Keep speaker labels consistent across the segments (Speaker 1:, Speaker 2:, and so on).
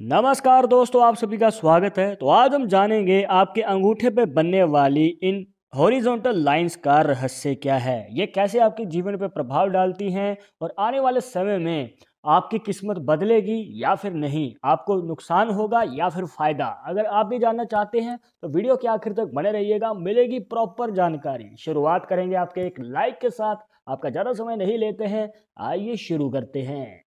Speaker 1: नमस्कार दोस्तों आप सभी का स्वागत है तो आज हम जानेंगे आपके अंगूठे पे बनने वाली इन हॉरिजॉन्टल लाइंस का रहस्य क्या है ये कैसे आपके जीवन पर प्रभाव डालती हैं और आने वाले समय में आपकी किस्मत बदलेगी या फिर नहीं आपको नुकसान होगा या फिर फायदा अगर आप भी जानना चाहते हैं तो वीडियो के आखिर तक बने रहिएगा मिलेगी प्रॉपर जानकारी शुरुआत करेंगे आपके एक लाइक के साथ आपका ज़्यादा समय नहीं लेते हैं आइए शुरू करते हैं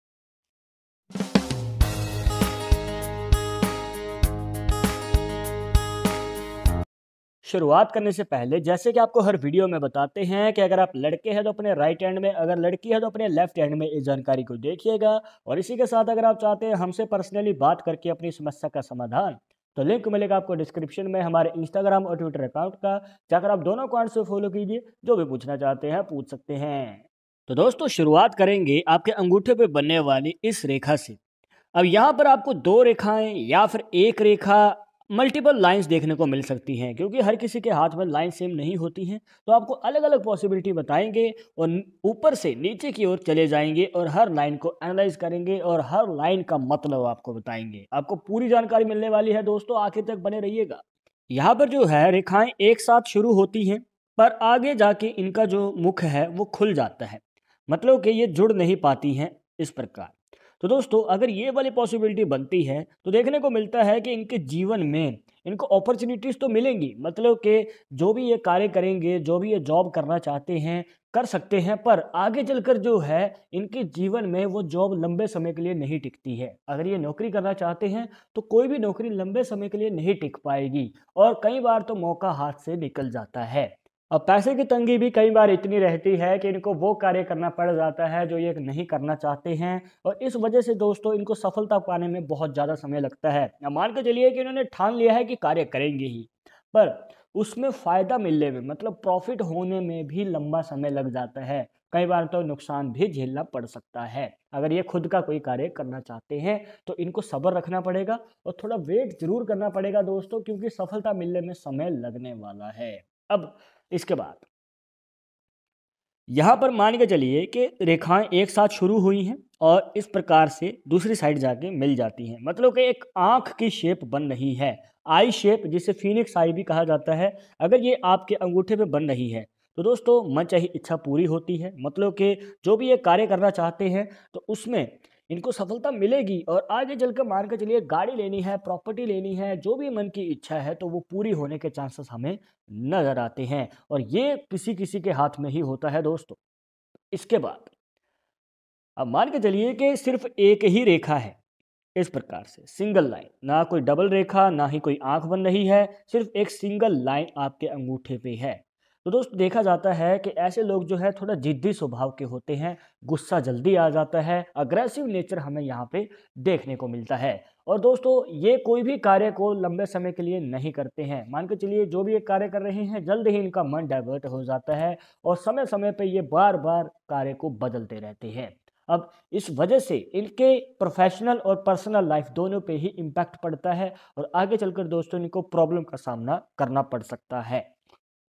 Speaker 1: शुरुआत करने से पहले जैसे कि आपको हर वीडियो में बताते हैं कि अगर आप लड़के हैं तो अपने राइट हैंड में अगर लड़की है तो अपने लेफ्ट हैंड में इस जानकारी को देखिएगा और इसी के साथ अगर आप चाहते हैं हमसे पर्सनली बात करके अपनी समस्या का समाधान तो लिंक मिलेगा आपको डिस्क्रिप्शन में हमारे इंस्टाग्राम और ट्विटर अकाउंट का जाकर आप दोनों अकाउंट से फॉलो कीजिए जो भी पूछना चाहते हैं पूछ सकते हैं तो दोस्तों शुरुआत करेंगे आपके अंगूठे पर बनने वाली इस रेखा से अब यहाँ पर आपको दो रेखाएं या फिर एक रेखा मल्टीपल लाइंस देखने को मिल सकती हैं क्योंकि हर किसी के हाथ में लाइन सेम नहीं होती हैं तो आपको अलग अलग पॉसिबिलिटी बताएंगे और ऊपर से नीचे की ओर चले जाएंगे और हर लाइन को एनालाइज करेंगे और हर लाइन का मतलब आपको बताएंगे आपको पूरी जानकारी मिलने वाली है दोस्तों आखिर तक बने रहिएगा यहाँ पर जो है रेखाएं एक साथ शुरू होती हैं पर आगे जाके इनका जो मुख है वो खुल जाता है मतलब कि ये जुड़ नहीं पाती हैं इस प्रकार तो दोस्तों अगर ये वाली पॉसिबिलिटी बनती है तो देखने को मिलता है कि इनके जीवन में इनको अपॉर्चुनिटीज़ तो मिलेंगी मतलब कि जो भी ये कार्य करेंगे जो भी ये जॉब करना चाहते हैं कर सकते हैं पर आगे चलकर जो है इनके जीवन में वो जॉब लंबे समय के लिए नहीं टिकती है अगर ये नौकरी करना चाहते हैं तो कोई भी नौकरी लंबे समय के लिए नहीं टिक पाएगी और कई बार तो मौका हाथ से निकल जाता है अब पैसे की तंगी भी कई बार इतनी रहती है कि इनको वो कार्य करना पड़ जाता है जो ये नहीं करना चाहते हैं और इस वजह से दोस्तों इनको सफलता पाने में बहुत ज़्यादा समय लगता है मान के चलिए कि इन्होंने ठान लिया है कि कार्य करेंगे ही पर उसमें फ़ायदा मिलने में मतलब प्रॉफिट होने में भी लंबा समय लग जाता है कई बार तो नुकसान भी झेलना पड़ सकता है अगर ये खुद का कोई कार्य करना चाहते हैं तो इनको सब्र रखना पड़ेगा और थोड़ा वेट जरूर करना पड़ेगा दोस्तों क्योंकि सफलता मिलने में समय लगने वाला है अब इसके बाद यहां पर मान के चलिए कि रेखाएं एक साथ शुरू हुई हैं और इस प्रकार से दूसरी साइड जाके मिल जाती हैं मतलब कि एक आंख की शेप बन रही है आई शेप जिसे फिनिक्स आई भी कहा जाता है अगर ये आपके अंगूठे पे बन रही है तो दोस्तों मन चाहिए इच्छा पूरी होती है मतलब कि जो भी ये कार्य करना चाहते हैं तो उसमें इनको सफलता मिलेगी और आगे चलकर मान कर चलिए गाड़ी लेनी है प्रॉपर्टी लेनी है जो भी मन की इच्छा है तो वो पूरी होने के चांसेस हमें नज़र आते हैं और ये किसी किसी के हाथ में ही होता है दोस्तों इसके बाद अब मान के चलिए कि सिर्फ एक ही रेखा है इस प्रकार से सिंगल लाइन ना कोई डबल रेखा ना ही कोई आंख बन रही है सिर्फ एक सिंगल लाइन आपके अंगूठे पे है तो दोस्त देखा जाता है कि ऐसे लोग जो है थोड़ा जिद्दी स्वभाव के होते हैं गुस्सा जल्दी आ जाता है अग्रेसिव नेचर हमें यहाँ पे देखने को मिलता है और दोस्तों ये कोई भी कार्य को लंबे समय के लिए नहीं करते हैं मान के चलिए जो भी एक कार्य कर रहे हैं जल्द ही इनका मन डाइवर्ट हो जाता है और समय समय पर ये बार बार कार्य को बदलते रहते हैं अब इस वजह से इनके प्रोफेशनल और पर्सनल लाइफ दोनों पे ही इम्पैक्ट पड़ता है और आगे चलकर दोस्तों इनको प्रॉब्लम का सामना करना पड़ सकता है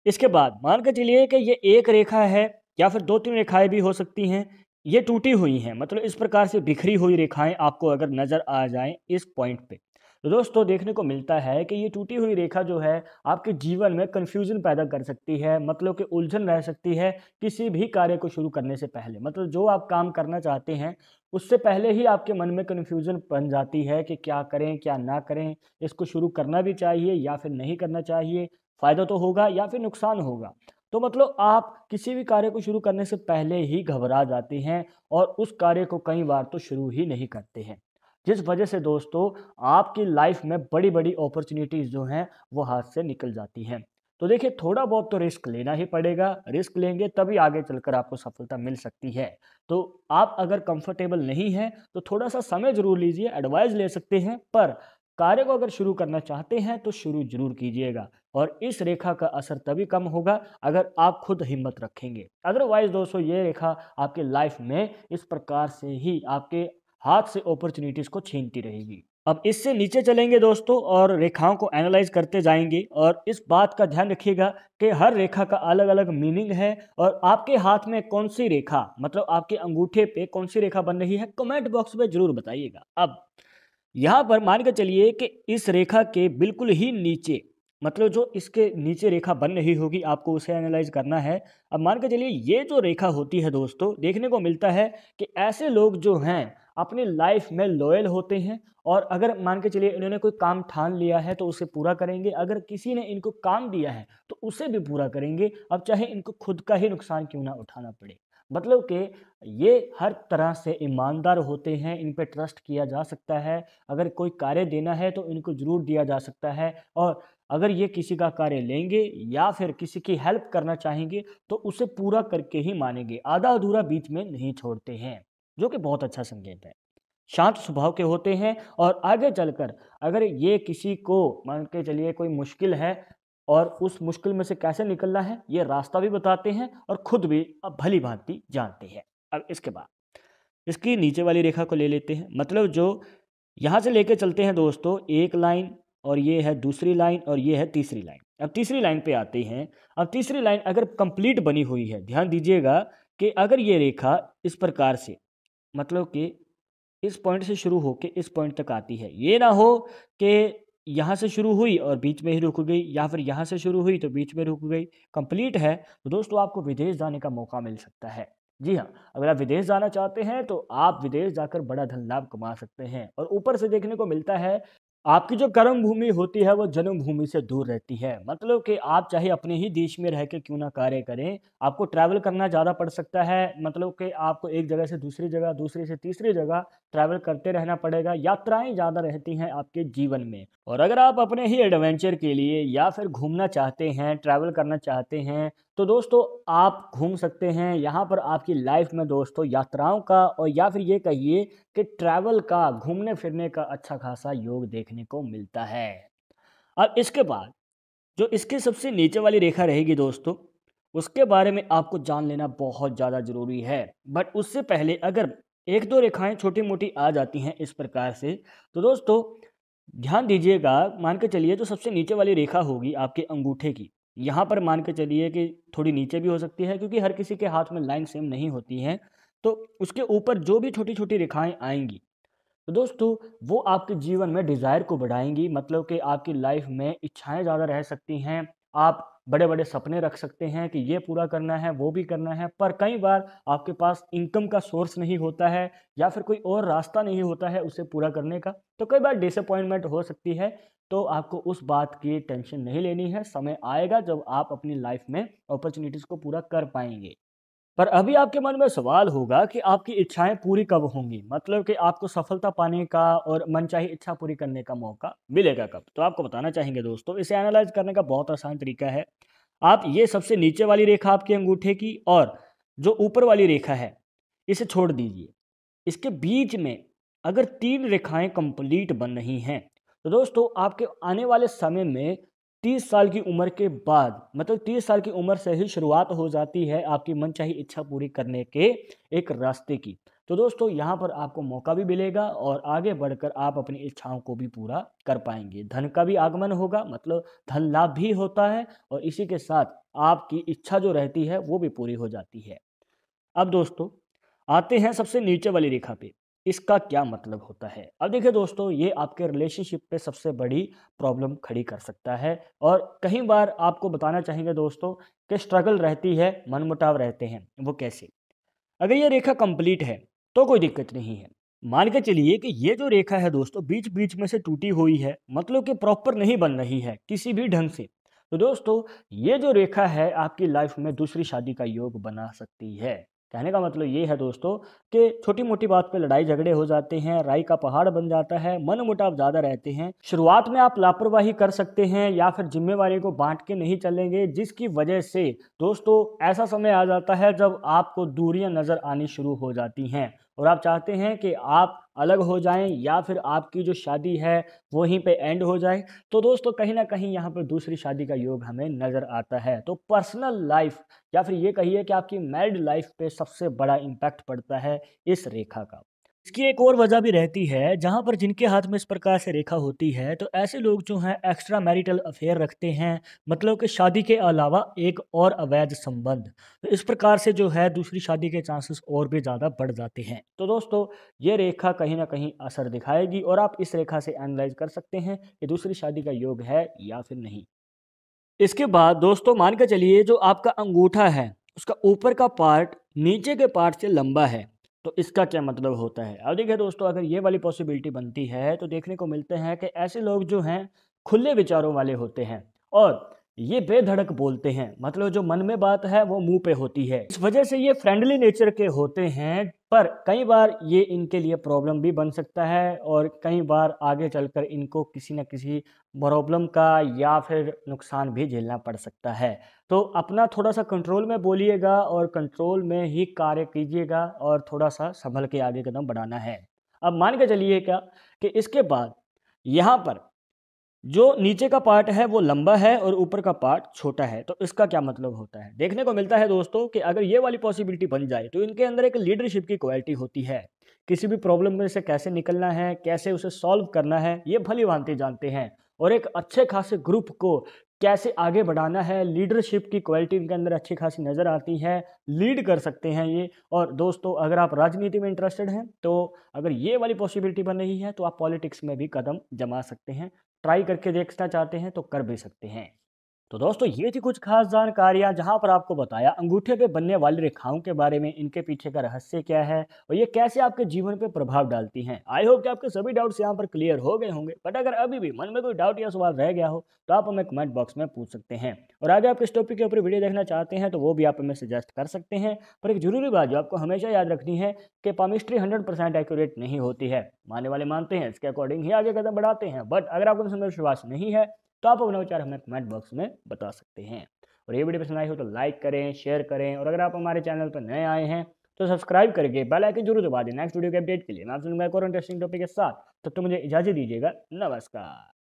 Speaker 1: इसके बाद मान के चलिए कि ये एक रेखा है या फिर दो तीन रेखाएं भी हो सकती हैं ये टूटी हुई हैं मतलब इस प्रकार से बिखरी हुई रेखाएं आपको अगर नज़र आ जाए इस पॉइंट पे तो दोस्तों देखने को मिलता है कि ये टूटी हुई रेखा जो है आपके जीवन में कन्फ्यूज़न पैदा कर सकती है मतलब कि उलझन रह सकती है किसी भी कार्य को शुरू करने से पहले मतलब जो आप काम करना चाहते हैं उससे पहले ही आपके मन में कन्फ्यूज़न बन जाती है कि क्या करें क्या ना करें इसको शुरू करना भी चाहिए या फिर नहीं करना चाहिए फ़ायदा तो होगा या फिर नुकसान होगा तो मतलब आप किसी भी कार्य को शुरू करने से पहले ही घबरा जाते हैं और उस कार्य को कई बार तो शुरू ही नहीं करते हैं जिस वजह से दोस्तों आपकी लाइफ में बड़ी बड़ी अपॉर्चुनिटीज़ जो हैं वो हाथ से निकल जाती हैं तो देखिए थोड़ा बहुत तो रिस्क लेना ही पड़ेगा रिस्क लेंगे तभी आगे चलकर आपको सफलता मिल सकती है तो आप अगर कंफर्टेबल नहीं हैं तो थोड़ा सा समय ज़रूर लीजिए एडवाइस ले सकते हैं पर कार्य को अगर शुरू करना चाहते हैं तो शुरू जरूर कीजिएगा और इस रेखा का असर तभी कम होगा अगर आप खुद हिम्मत रखेंगे अदरवाइज दोस्तों ये रेखा आपके लाइफ में इस प्रकार से ही आपके हाथ से अपॉर्चुनिटीज़ को छीनती रहेगी अब इससे नीचे चलेंगे दोस्तों और रेखाओं को एनालाइज करते जाएंगे और इस बात का ध्यान रखिएगा कि हर रेखा का अलग अलग मीनिंग है और आपके हाथ में कौन सी रेखा मतलब आपके अंगूठे पे कौन सी रेखा बन रही है कमेंट बॉक्स में जरूर बताइएगा अब यहाँ पर मान के चलिए कि इस रेखा के बिल्कुल ही नीचे मतलब जो इसके नीचे रेखा बन रही होगी आपको उसे एनालाइज करना है अब मान के चलिए ये जो रेखा होती है दोस्तों देखने को मिलता है कि ऐसे लोग जो हैं अपनी लाइफ में लॉयल होते हैं और अगर मान के चलिए इन्होंने कोई काम ठान लिया है तो उसे पूरा करेंगे अगर किसी ने इनको काम दिया है तो उसे भी पूरा करेंगे अब चाहे इनको खुद का ही नुकसान क्यों ना उठाना पड़े मतलब कि ये हर तरह से ईमानदार होते हैं इन पर ट्रस्ट किया जा सकता है अगर कोई कार्य देना है तो इनको ज़रूर दिया जा सकता है और अगर ये किसी का कार्य लेंगे या फिर किसी की हेल्प करना चाहेंगे तो उसे पूरा करके ही मानेंगे आधा अधूरा बीच में नहीं छोड़ते हैं जो कि बहुत अच्छा संकेत है शांत स्वभाव के होते हैं और आगे चलकर अगर ये किसी को मान के चलिए कोई मुश्किल है और उस मुश्किल में से कैसे निकलना है ये रास्ता भी बताते हैं और खुद भी अब भली भांति जानते हैं अब इसके बाद इसकी नीचे वाली रेखा को ले लेते हैं मतलब जो यहाँ से लेके चलते हैं दोस्तों एक लाइन और ये है दूसरी लाइन और ये है तीसरी लाइन अब तीसरी लाइन पे आते हैं अब तीसरी लाइन अगर कंप्लीट बनी हुई है ध्यान दीजिएगा कि अगर ये रेखा इस प्रकार से मतलब कि इस पॉइंट से शुरू होकर इस पॉइंट तक आती है ये ना हो कि यहाँ से शुरू हुई और बीच में ही रुक गई या फिर यहाँ से शुरू हुई तो बीच में रुक गई कंप्लीट है तो दोस्तों आपको विदेश जाने का मौका मिल सकता है जी हाँ अगर आप विदेश जाना चाहते हैं तो आप विदेश जाकर बड़ा धन लाभ कमा सकते हैं और ऊपर से देखने को मिलता है आपकी जो कर्म भूमि होती है वो जन्मभूमि से दूर रहती है मतलब कि आप चाहे अपने ही देश में रह कर क्यों ना कार्य करें आपको ट्रैवल करना ज़्यादा पड़ सकता है मतलब कि आपको एक जगह से दूसरी जगह दूसरी से तीसरी जगह ट्रैवल करते रहना पड़ेगा यात्राएं ज़्यादा रहती हैं आपके जीवन में और अगर आप अपने ही एडवेंचर के लिए या फिर घूमना चाहते हैं ट्रैवल करना चाहते हैं तो दोस्तों आप घूम सकते हैं यहाँ पर आपकी लाइफ में दोस्तों यात्राओं का और या फिर ये कहिए कि ट्रैवल का घूमने फिरने का अच्छा खासा योग देखने देखने को मिलता है अब इसके बाद जो इसके सबसे नीचे वाली रेखा रहेगी दोस्तों उसके बारे में आपको जान लेना बहुत ज़्यादा ज़रूरी है बट उससे पहले अगर एक दो रेखाएं छोटी मोटी आ जाती हैं इस प्रकार से तो दोस्तों ध्यान दीजिएगा मान के चलिए जो सबसे नीचे वाली रेखा होगी आपके अंगूठे की यहाँ पर मान के चलिए कि थोड़ी नीचे भी हो सकती है क्योंकि हर किसी के हाथ में लाइन सेम नहीं होती है तो उसके ऊपर जो भी छोटी छोटी रेखाएं आएंगी तो दोस्तों वो आपके जीवन में डिज़ायर को बढ़ाएंगी मतलब कि आपकी लाइफ में इच्छाएं ज़्यादा रह सकती हैं आप बड़े बड़े सपने रख सकते हैं कि ये पूरा करना है वो भी करना है पर कई बार आपके पास इनकम का सोर्स नहीं होता है या फिर कोई और रास्ता नहीं होता है उसे पूरा करने का तो कई बार डिसअपॉइंटमेंट हो सकती है तो आपको उस बात की टेंशन नहीं लेनी है समय आएगा जब आप अपनी लाइफ में अपॉर्चुनिटीज़ को पूरा कर पाएंगे पर अभी आपके मन में सवाल होगा कि आपकी इच्छाएं पूरी कब होंगी मतलब कि आपको सफलता पाने का और मनचाही इच्छा पूरी करने का मौका मिलेगा कब तो आपको बताना चाहेंगे दोस्तों इसे एनालाइज करने का बहुत आसान तरीका है आप ये सबसे नीचे वाली रेखा आपके अंगूठे की और जो ऊपर वाली रेखा है इसे छोड़ दीजिए इसके बीच में अगर तीन रेखाएं कंप्लीट बन रही हैं तो दोस्तों आपके आने वाले समय में तीस साल की उम्र के बाद मतलब तीस साल की उम्र से ही शुरुआत हो जाती है आपकी मनचाही इच्छा पूरी करने के एक रास्ते की तो दोस्तों यहाँ पर आपको मौका भी मिलेगा और आगे बढ़कर आप अपनी इच्छाओं को भी पूरा कर पाएंगे धन का भी आगमन होगा मतलब धन लाभ भी होता है और इसी के साथ आपकी इच्छा जो रहती है वो भी पूरी हो जाती है अब दोस्तों आते हैं सबसे नीचे वाली रेखा पे इसका क्या मतलब होता है अब देखिए दोस्तों ये आपके रिलेशनशिप पे सबसे बड़ी प्रॉब्लम खड़ी कर सकता है और कई बार आपको बताना चाहेंगे दोस्तों कि स्ट्रगल रहती है मनमुटाव रहते हैं वो कैसे अगर ये रेखा कंप्लीट है तो कोई दिक्कत नहीं है मान के चलिए कि ये जो रेखा है दोस्तों बीच बीच में से टूटी हुई है मतलब कि प्रॉपर नहीं बन रही है किसी भी ढंग से तो दोस्तों ये जो रेखा है आपकी लाइफ में दूसरी शादी का योग बना सकती है कहने का मतलब ये है दोस्तों कि छोटी मोटी बात पे लड़ाई झगड़े हो जाते हैं राई का पहाड़ बन जाता है मन मुटाव ज़्यादा रहते हैं शुरुआत में आप लापरवाही कर सकते हैं या फिर जिम्मेवारी को बांट के नहीं चलेंगे जिसकी वजह से दोस्तों ऐसा समय आ जाता है जब आपको दूरियां नज़र आनी शुरू हो जाती हैं और आप चाहते हैं कि आप अलग हो जाएं या फिर आपकी जो शादी है वहीं पे एंड हो जाए तो दोस्तों कहीं ना कहीं यहाँ पर दूसरी शादी का योग हमें नज़र आता है तो पर्सनल लाइफ या फिर ये कहिए कि आपकी मैरिड लाइफ पे सबसे बड़ा इम्पैक्ट पड़ता है इस रेखा का इसकी एक और वजह भी रहती है जहां पर जिनके हाथ में इस प्रकार से रेखा होती है तो ऐसे लोग जो हैं एक्स्ट्रा मैरिटल अफेयर रखते हैं मतलब कि शादी के अलावा एक और अवैध संबंध तो इस प्रकार से जो है दूसरी शादी के चांसेस और भी ज़्यादा बढ़ जाते हैं तो दोस्तों ये रेखा कहीं ना कहीं असर दिखाएगी और आप इस रेखा से एनालाइज कर सकते हैं कि दूसरी शादी का योग है या फिर नहीं इसके बाद दोस्तों मान के चलिए जो आपका अंगूठा है उसका ऊपर का पार्ट नीचे के पार्ट से लंबा है तो इसका क्या मतलब होता है अब देखिए दोस्तों अगर ये वाली पॉसिबिलिटी बनती है तो देखने को मिलते हैं कि ऐसे लोग जो हैं खुले विचारों वाले होते हैं और ये बेधड़क बोलते हैं मतलब जो मन में बात है वो मुंह पे होती है इस वजह से ये फ्रेंडली नेचर के होते हैं पर कई बार ये इनके लिए प्रॉब्लम भी बन सकता है और कई बार आगे चलकर इनको किसी न किसी प्रॉब्लम का या फिर नुकसान भी झेलना पड़ सकता है तो अपना थोड़ा सा कंट्रोल में बोलिएगा और कंट्रोल में ही कार्य कीजिएगा और थोड़ा सा संभल के आगे कदम बढ़ाना है अब मान के चलिएगा कि इसके बाद यहाँ पर जो नीचे का पार्ट है वो लंबा है और ऊपर का पार्ट छोटा है तो इसका क्या मतलब होता है देखने को मिलता है दोस्तों कि अगर ये वाली पॉसिबिलिटी बन जाए तो इनके अंदर एक लीडरशिप की क्वालिटी होती है किसी भी प्रॉब्लम में से कैसे निकलना है कैसे उसे सॉल्व करना है ये भली भांति जानते हैं और एक अच्छे खासे ग्रुप को कैसे आगे बढ़ाना है लीडरशिप की क्वालिटी इनके अंदर अच्छी खासी नज़र आती है लीड कर सकते हैं ये और दोस्तों अगर आप राजनीति में इंटरेस्टेड हैं तो अगर ये वाली पॉसिबिलिटी बन रही है तो आप पॉलिटिक्स में भी कदम जमा सकते हैं ट्राई करके देखना चाहते हैं तो कर भी सकते हैं तो दोस्तों ये थी कुछ खास जानकारियां जहां पर आपको बताया अंगूठे पे बनने वाली रेखाओं के बारे में इनके पीछे का रहस्य क्या है और ये कैसे आपके जीवन पे प्रभाव डालती हैं आई होप कि आपके सभी डाउट्स यहां पर क्लियर हो गए होंगे बट अगर अभी भी मन में कोई डाउट या सवाल रह गया हो तो आप हमें कमेंट बॉक्स में पूछ सकते हैं और आगे आप इस टॉपिक के ऊपर वीडियो देखना चाहते हैं तो वो भी आप हमें सजेस्ट कर सकते हैं पर एक जरूरी बात जो आपको हमेशा याद रखनी है कि पामिस्ट्री हंड्रेड एक्यूरेट नहीं होती है माने वाले मानते हैं इसके अकॉर्डिंग ही आगे कदम बढ़ाते हैं बट अगर आपको विश्वास नहीं है तो आप अपना विचार हमें कमेंट बॉक्स में बता सकते हैं और ये वीडियो पसंद आई हो तो लाइक करें शेयर करें और अगर आप हमारे चैनल पर नए आए हैं तो सब्सक्राइब करके बेल आइकन जरूर दबा दें नेक्स्ट वीडियो के अपडेट के लिए मैं आपसे एक और इंटरेस्टिंग टॉपिक के साथ तब तो मुझे इजाज़त दीजिएगा नमस्कार